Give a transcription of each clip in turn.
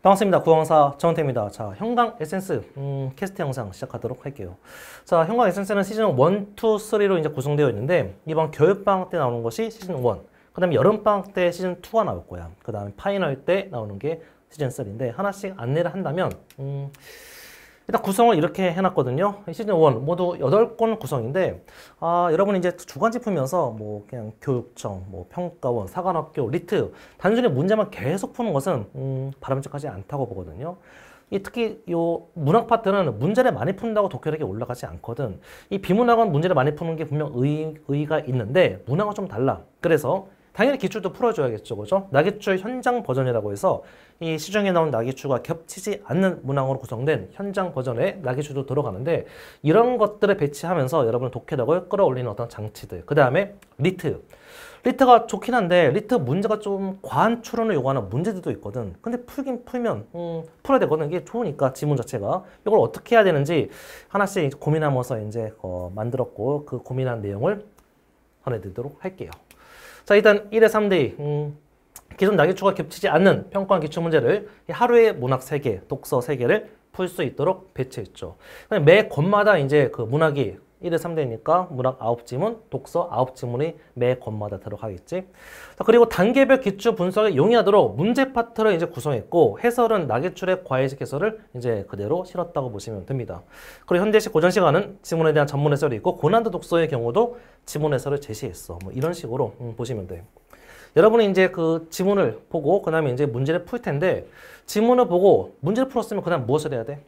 반갑습니다. 구황사 정원태입니다. 자, 형광 에센스 음, 캐스트 영상 시작하도록 할게요. 자, 형광 에센스는 시즌 1, 2, 3로 이제 구성되어 있는데 이번 겨울방학 때 나오는 것이 시즌 1, 그 다음에 여름방학 때 시즌 2가 나올 거야. 그 다음에 파이널 때 나오는 게 시즌 3인데 하나씩 안내를 한다면 음, 일단 구성을 이렇게 해놨거든요. 시즌 1 모두 8권 구성인데 아, 여러분이 이제 주간 짚으면서 뭐 그냥 교육청, 뭐 평가원, 사관학교, 리트 단순히 문제만 계속 푸는 것은 음, 바람직하지 않다고 보거든요. 이 특히 요 문학 파트는 문제를 많이 푼다고 독해력이 올라가지 않거든. 이 비문학은 문제를 많이 푸는 게 분명 의, 의의가 있는데 문학은 좀 달라. 그래서 당연히 기출도 풀어줘야겠죠. 그죠? 나기출 현장 버전이라고 해서 이 시중에 나온 나기출과 겹치지 않는 문항으로 구성된 현장 버전의 나기출도 들어가는데 이런 것들을 배치하면서 여러분 독해력을 끌어올리는 어떤 장치들. 그 다음에 리트. 리트가 좋긴 한데 리트 문제가 좀 과한 추론을 요구하는 문제들도 있거든. 근데 풀긴 풀면 음, 풀어야 되거든. 이게 좋으니까 지문 자체가 이걸 어떻게 해야 되는지 하나씩 고민하면서 이제 어, 만들었고 그 고민한 내용을 전해드리도록 할게요. 자 일단 1의 3대2 음, 기존 낙일추가 겹치지 않는 평가원 기출 문제를 하루에 문학 3개, 독서 3개를 풀 수 있도록 배치했죠. 매 권마다 이제 그 문학이 1에 3대니까 문학 9지문, 독서 9지문이 매 권마다 들어가겠지. 자, 그리고 단계별 기출 분석에 용이하도록 문제 파트를 이제 구성했고 해설은 나기출의 과외식 해설을 이제 그대로 실었다고 보시면 됩니다. 그리고 현대식 고전 시간은 지문에 대한 전문 해설이 있고 고난도 독서의 경우도 지문 해설을 제시했어. 뭐 이런 식으로 음, 보시면 돼. 여러분이 이제 그 지문을 보고 그 다음에 이제 문제를 풀 텐데 지문을 보고 문제를 풀었으면 그 다음 무엇을 해야 돼?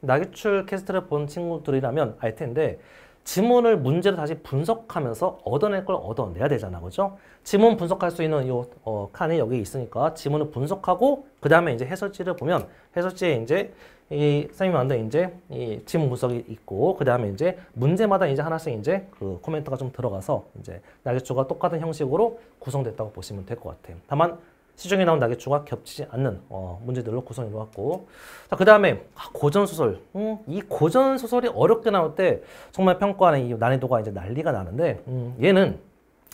나기출 캐스트를 본 친구들이라면 알 텐데 지문을 문제로 다시 분석하면서 얻어낼 걸 얻어내야 되잖아. 그죠? 지문 분석할 수 있는 요 어, 칸이 여기 있으니까 지문을 분석하고 그 다음에 이제 해설지를 보면 해설지에 이제 이 선생님이 만든 이제 이 지문 분석이 있고 그 다음에 이제 문제마다 이제 하나씩 이제 그 코멘트가 좀 들어가서 이제 날개추가 똑같은 형식으로 구성됐다고 보시면 될 것 같아요. 다만 시중에 나온 낙개추가 겹치지 않는 어, 문제들로 구성인 것 같고 그 다음에 아, 고전소설 음, 이 고전소설이 어렵게 나올 때 정말 평가하는 이 난이도가 이제 난리가 나는데 음, 얘는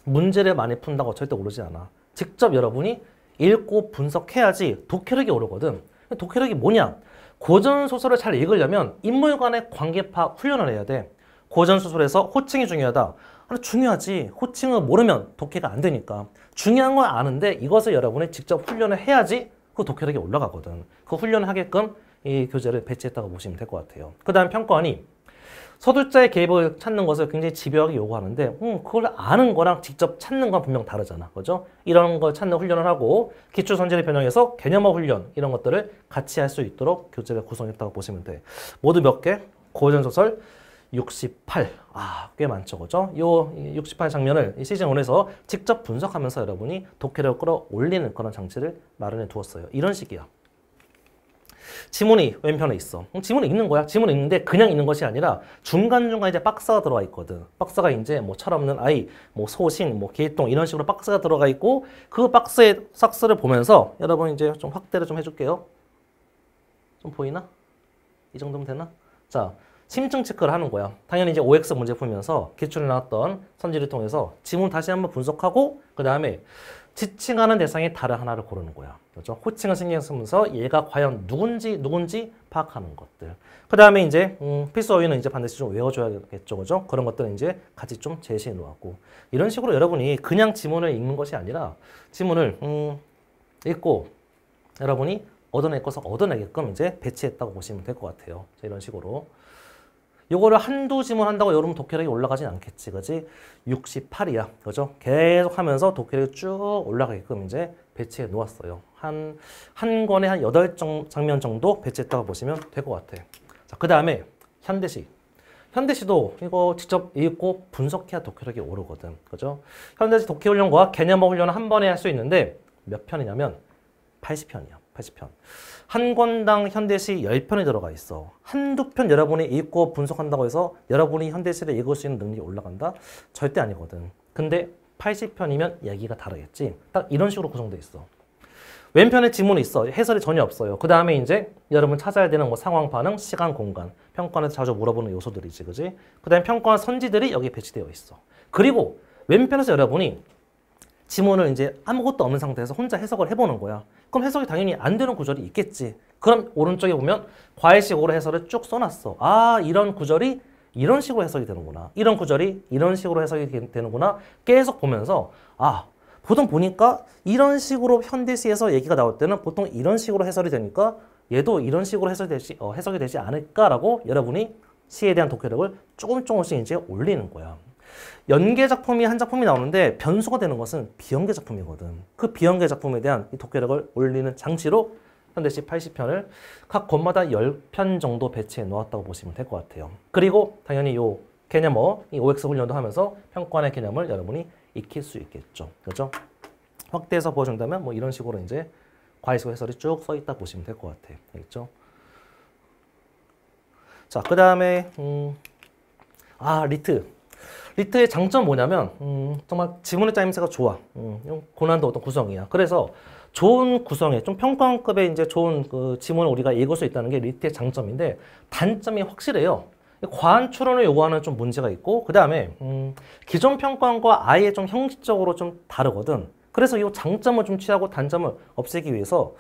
문제를 많이 푼다고 절대 오르지 않아 직접 여러분이 읽고 분석해야지 독해력이 오르거든 독해력이 뭐냐 고전소설을 잘 읽으려면 인물 간의 관계 파 훈련을 해야 돼 고전소설에서 호칭이 중요하다 아니, 중요하지 호칭을 모르면 독해가 안 되니까 중요한 건 아는데 이것을 여러분이 직접 훈련을 해야지 그 독해력이 올라가거든. 그 훈련을 하게끔 이 교재를 배치했다고 보시면 될 것 같아요. 그 다음 평가원이 서둘자의 개입을 찾는 것을 굉장히 집요하게 요구하는데 음, 그걸 아는 거랑 직접 찾는 건 분명 다르잖아. 그죠? 이런 걸 찾는 훈련을 하고 기초 선제를 변형해서 개념화 훈련 이런 것들을 같이 할 수 있도록 교재를 구성했다고 보시면 돼. 모두 몇 개? 고전 소설, 68. 아, 꽤 많죠. 그죠? 요 68 장면을 시즌 1에서 직접 분석하면서 여러분이 독해력을 끌어올리는 그런 장치를 마련해 두었어요. 이런 식이요 지문이 왼편에 있어. 음, 지문이 있는 거야. 지문이 있는데 그냥 있는 것이 아니라 중간중간 이제 박스가 들어와 있거든. 박스가 이제 뭐 철없는 아이, 뭐 소신, 뭐기획 이런 식으로 박스가 들어가 있고 그 박스의 삭스를 보면서 여러분 이제 좀 확대를 좀 해줄게요. 좀 보이나? 이 정도면 되나? 자, 심층 체크를 하는 거야. 당연히 이제 OX 문제 풀면서 기출에 나왔던 선지를 통해서 지문 다시 한번 분석하고 그 다음에 지칭하는 대상의 다른 하나를 고르는 거야. 그렇죠? 호칭을 신경 쓰면서 얘가 과연 누군지 누군지 파악하는 것들. 그 다음에 이제 음, 필수 어휘는 이제 반드시 좀 외워줘야겠죠, 그죠? 그런 것들은 이제 같이 좀 제시해 놓았고 이런 식으로 여러분이 그냥 지문을 읽는 것이 아니라 지문을 음, 읽고 여러분이 얻어낼 것을 얻어내게끔 이제 배치했다고 보시면 될 것 같아요. 자, 이런 식으로. 요거를 한두 지문한다고 여러분 독해력이 올라가진 않겠지. 그지 68이야. 그죠? 계속 하면서 독해력이 쭉 올라가게끔 이제 배치해 놓았어요. 한, 한 권에 한 8장면 정도 배치했다고 보시면 될 것 같아. 자, 그 다음에 현대시. 현대시도 이거 직접 읽고 분석해야 독해력이 오르거든. 그죠? 현대시 독해훈련과 개념어 훈련을 한 번에 할 수 있는데 몇 편이냐면 80편이야. 80편. 한 권당 현대시 10편이 들어가 있어. 한두 편 여러분이 읽고 분석한다고 해서 여러분이 현대시를 읽을 수 있는 능력이 올라간다? 절대 아니거든. 근데 80편이면 얘기가 다르겠지. 딱 이런 식으로 구성돼 있어. 왼편에 지문이 있어. 해설이 전혀 없어요. 그 다음에 이제 여러분 찾아야 되는 뭐 상황 반응, 시간, 공간. 평가에서 자주 물어보는 요소들이지, 그지? 그 다음에 평가 선지들이 여기 배치되어 있어. 그리고 왼편에서 여러분이 지문을 이제 아무것도 없는 상태에서 혼자 해석을 해보는 거야. 그럼 해석이 당연히 안 되는 구절이 있겠지. 그럼 오른쪽에 보면 과일식으로 해설을 쭉 써놨어. 아 이런 구절이 이런 식으로 해석이 되는구나. 이런 구절이 이런 식으로 해석이 되는구나. 계속 보면서 아 보통 보니까 이런 식으로 현대시에서 얘기가 나올 때는 보통 이런 식으로 해설이 되니까 얘도 이런 식으로 해석이 되지, 어, 해석이 되지 않을까라고 여러분이 시에 대한 독해력을 조금 조금씩 이제 올리는 거야. 연계 작품이 한 작품이 나오는데 변수가 되는 것은 비연계 작품이거든. 그 비연계 작품에 대한 이 독해력을 올리는 장치로 현대시 80편을 각 권마다 10편 정도 배치해 놓았다고 보시면 될 것 같아요. 그리고 당연히 요 개념어, 이 OX 훈련도 하면서 평권의 개념을 여러분이 익힐 수 있겠죠. 그렇죠? 확대해서 보여준다면 뭐 이런 식으로 이제 과외수 해설이 쭉써 있다 보시면 될 것 같아요. 알겠죠? 자, 그 다음에 음, 아, 리트. 리트의 장점 뭐냐면 음, 정말 지문의 짜임새가 좋아. 음, 고난도 어떤 구성이야. 그래서 좋은 구성에 좀 평가원급의 이제 좋은 그 지문을 우리가 읽을 수 있다는 게 리트의 장점인데 단점이 확실해요. 과한 추론을 요구하는 좀 문제가 있고 그 다음에 음, 기존 평가원과 아예 좀 형식적으로 좀 다르거든. 그래서 이 장점을 좀 취하고 단점을 없애기 위해서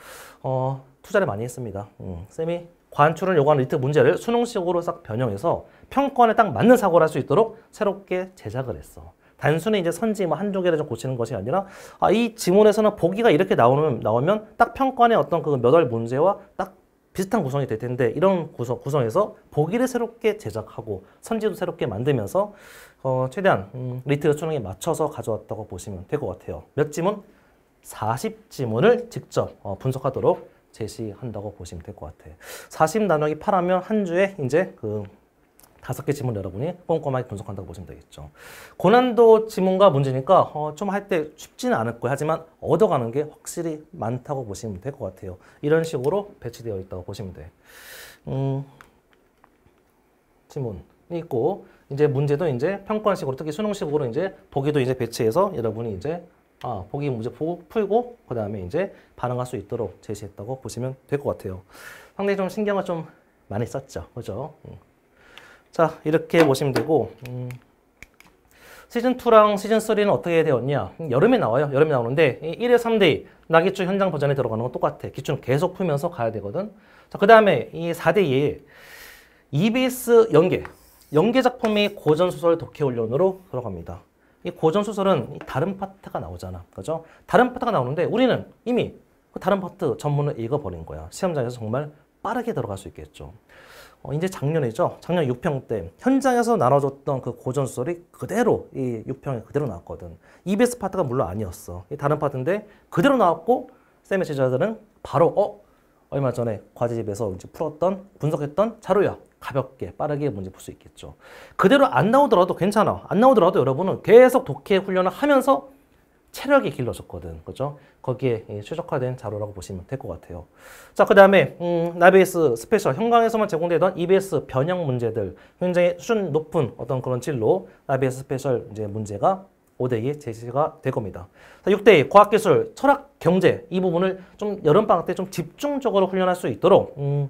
어, 투자를 많이 했습니다. 음, 쌤이 관출은 요구하는 리트 문제를 수능식으로 싹 변형해서 평권에 딱 맞는 사고를 할 수 있도록 새롭게 제작을 했어. 단순히 이제 선지 뭐 한두 개를 좀 고치는 것이 아니라 아, 이 지문에서는 보기가 이렇게 나오는, 나오면 딱 평권의 어떤 그몇월 문제와 딱 비슷한 구성이 될 텐데 이런 구성, 구성에서 보기를 새롭게 제작하고 선지도 새롭게 만들면서 어, 최대한 음, 리트 수능에 맞춰서 가져왔다고 보시면 될 것 같아요. 몇 지문? 40지문을 직접 어, 분석하도록 제시한다고 보시면 될 것 같아요. 40 나누기 8 하면 한 주에 이제 그 다섯 개 지문 여러분이 꼼꼼하게 분석한다고 보시면 되겠죠. 고난도 지문과 문제니까 어, 좀할 때 쉽지는 않을 거예요. 하지만 얻어가는 게 확실히 많다고 보시면 될 것 같아요. 이런 식으로 배치되어 있다고 보시면 돼. 음, 지문이 있고 이제 문제도 이제 평가식으로 특히 수능식으로 이제 보기도 이제 배치해서 여러분이 이제 아, 보기 문제 풀고 그 다음에 이제 반응할 수 있도록 제시했다고 보시면 될 것 같아요. 상당히 좀 신경을 좀 많이 썼죠. 그죠? 음. 자, 이렇게 보시면 되고 음. 시즌2랑 시즌3는 어떻게 되었냐? 음, 여름에 나와요. 여름에 나오는데 1회 3대 나기출 현장 버전에 들어가는 건 똑같아. 기출 계속 풀면서 가야 되거든. 자, 그 다음에 이4대2 EBS 연계, 연계 작품이 고전소설 독해 훈련으로 들어갑니다. 이 고전 소설은 다른 파트가 나오잖아. 그죠? 다른 파트가 나오는데 우리는 이미 그 다른 파트 전문을 읽어버린 거야. 시험장에서 정말 빠르게 들어갈 수 있겠죠. 어, 이제 작년이죠. 작년 6평 때 현장에서 나눠줬던 그 고전 소설이 그대로 이 6평에 그대로 나왔거든. EBS 파트가 물론 아니었어. 다른 파트인데 그대로 나왔고 쌤의 제자들은 바로 어 얼마 전에 과제집에서 이제 풀었던 분석했던 자료야. 가볍게 빠르게 문제 풀 수 있겠죠. 그대로 안 나오더라도 괜찮아. 안 나오더라도 여러분은 계속 독해 훈련을 하면서 체력이 길러졌거든. 그죠? 거기에 예, 최적화된 자료라고 보시면 될 것 같아요. 자, 그 다음에, 음, 나베이스 스페셜, 현강에서만 제공되던 EBS 변형 문제들, 굉장히 수준 높은 어떤 그런 진로, 나베이스 스페셜 이제 문제가 5대2 제시가 될 겁니다. 자, 6대2 과학기술, 철학, 경제 이 부분을 좀 여름방학 때 좀 집중적으로 훈련할 수 있도록, 음,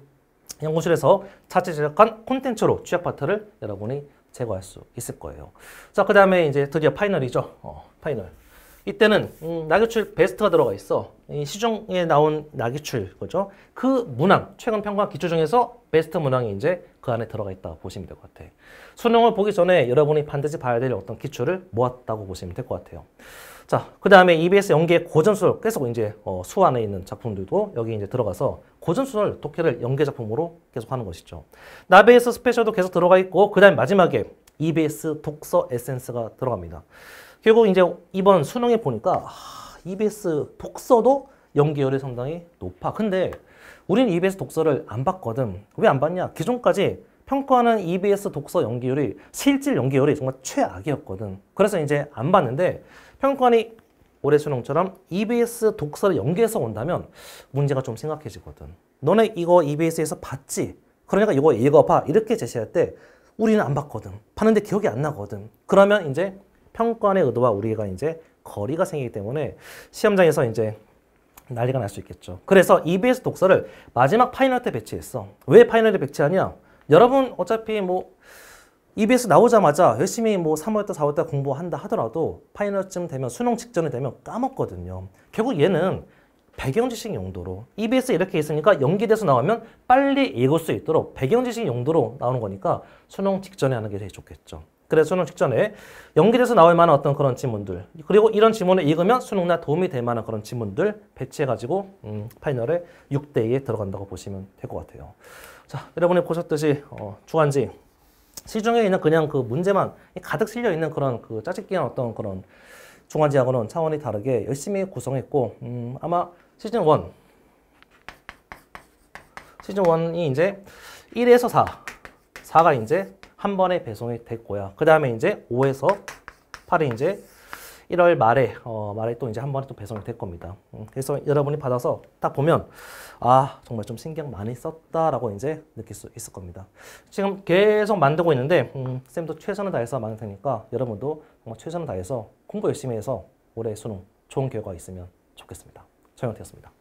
연구실에서 자체 제작한 콘텐츠로 취약 파트를 여러분이 제거할 수 있을 거예요. 자, 그 다음에 이제 드디어 파이널이죠. 어, 파이널. 이때는 음, 낙유출 베스트가 들어가 있어. 이 시중에 나온 낙유출 거죠. 그 문항, 최근 평가 기초 중에서 베스트 문항이 이제 그 안에 들어가 있다고 보시면 될 것 같아요. 수능을 보기 전에 여러분이 반드시 봐야 될 어떤 기초를 모았다고 보시면 될 것 같아요. 자, 그 다음에 EBS 연계 고전술, 계속 이제 어, 수 안에 있는 작품들도 여기 이제 들어가서 고전술 독해를 연계 작품으로 계속 하는 것이죠. 나베에스 스페셜도 계속 들어가 있고, 그 다음에 마지막에 EBS 독서 에센스가 들어갑니다. 결국 이제 이번 수능에 보니까 아, EBS 독서도 연계열이 상당히 높아. 근데 우린 EBS 독서를 안 봤거든. 왜 안 봤냐? 기존까지 평가하는 EBS 독서 연계열이 실질 연계열이 정말 최악이었거든. 그래서 이제 안 봤는데 평권이 올해 수능처럼 EBS 독서를 연계해서 온다면 문제가 좀생각해지거든 너네 이거 EBS에서 봤지? 그러니까 이거 읽어봐. 이렇게 제시할 때 우리는 안 봤거든. 봤는데 기억이 안 나거든. 그러면 이제 평가의 의도와 우리가 이제 거리가 생기기 때문에 시험장에서 이제 난리가 날 수 있겠죠. 그래서 EBS 독서를 마지막 파이널 때 배치했어. 왜 파이널 때 배치하냐? 여러분 어차피 뭐 EBS 나오자마자 열심히 뭐 3월달, 4월달 공부한다 하더라도 파이널쯤 되면 수능 직전이 되면 까먹거든요. 결국 얘는 배경 지식 용도로 EBS 이렇게 있으니까 연기돼서 나오면 빨리 읽을 수 있도록 배경 지식 용도로 나오는 거니까 수능 직전에 하는 게 제일 좋겠죠. 그래서 수능 직전에 연기돼서 나올 만한 어떤 그런 지문들 그리고 이런 지문을 읽으면 수능날 도움이 될 만한 그런 지문들 배치해가지고 음, 파이널에 6대2에 들어간다고 보시면 될 것 같아요. 자, 여러분이 보셨듯이 어, 주간지 시중에 있는 그냥 그 문제만 가득 실려 있는 그런 그 짜집기한 어떤 그런 중간지하고는 차원이 다르게 열심히 구성했고 음, 아마 시즌 1 시즌 1이 이제 1에서 4 4가 이제 한 번에 배송이 됐고요. 그 다음에 이제 5에서 8이 이제 1월 말에 어, 말에 또 이제 한 번에 또 배송이 될 겁니다. 음, 그래서 여러분이 받아서 딱 보면 아 정말 좀 신경 많이 썼다라고 이제 느낄 수 있을 겁니다. 지금 계속 만들고 있는데 음, 쌤도 최선을 다해서 만들 테니까 여러분도 정말 최선을 다해서 공부 열심히 해서 올해 수능 좋은 결과 있으면 좋겠습니다. 정영태였습니다.